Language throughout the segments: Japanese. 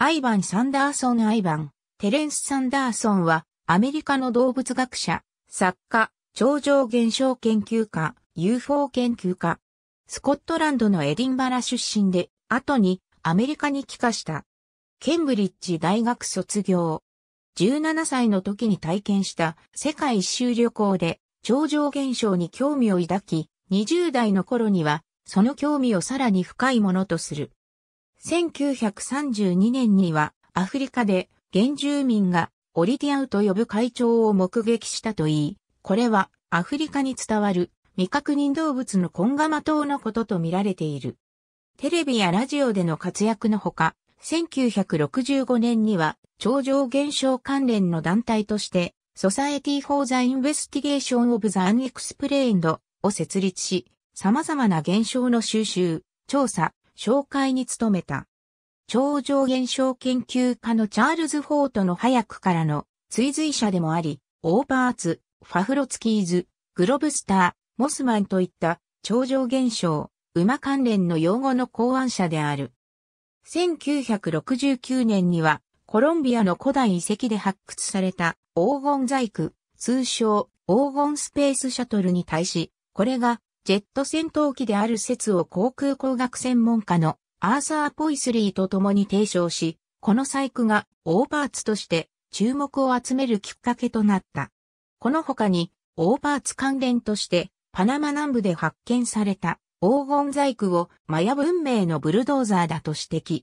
アイバン・サンダーソン・アイバン、テレンス・サンダーソンは、アメリカの動物学者、作家、超常現象研究家、UFO 研究家。スコットランドのエディンバラ出身で、後にアメリカに帰化した。ケンブリッジ大学卒業。17歳の時に体験した世界一周旅行で超常現象に興味を抱き、20代の頃にはその興味をさらに深いものとする。1932年にはアフリカで原住民がオリティアウと呼ぶ会長を目撃したといい、これはアフリカに伝わる未確認動物のコンガマ島のことと見られている。テレビやラジオでの活躍のほか、1965年には超常現象関連の団体として、ソサエティ・フォー・ザ・インベスティゲーション・オブ・ザ・アンエクスプレインドを設立し、様々な現象の収集、調査、紹介に努めた。超常現象研究家のチャールズ・フォートの早くからの追随者でもあり、オーバーツ、ファフロツキーズ、グロブスター、モスマンといった超常現象、馬関連の用語の考案者である。1969年にはコロンビアの古代遺跡で発掘された黄金細工、通称黄金スペースシャトルに対し、これがジェット戦闘機である説を航空工学専門家のアーサー・ポイスリーと共に提唱し、この細工がオーバーツとして注目を集めるきっかけとなった。この他にオーバーツ関連としてパナマ南部で発見された黄金細工をマヤ文明のブルドーザーだと指摘。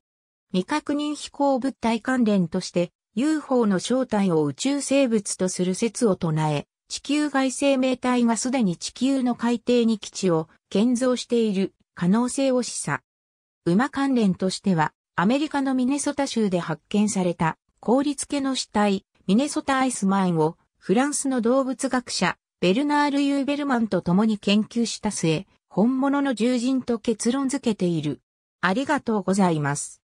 未確認飛行物体関連として UFO の正体を宇宙生物とする説を唱え、地球外生命体がすでに地球の海底に基地を建造している可能性を示唆。馬関連としては、アメリカのミネソタ州で発見された氷付けの死体、ミネソタアイスマインをフランスの動物学者、ベルナール・ユーベルマンと共に研究した末、本物の獣人と結論付けている。ありがとうございます。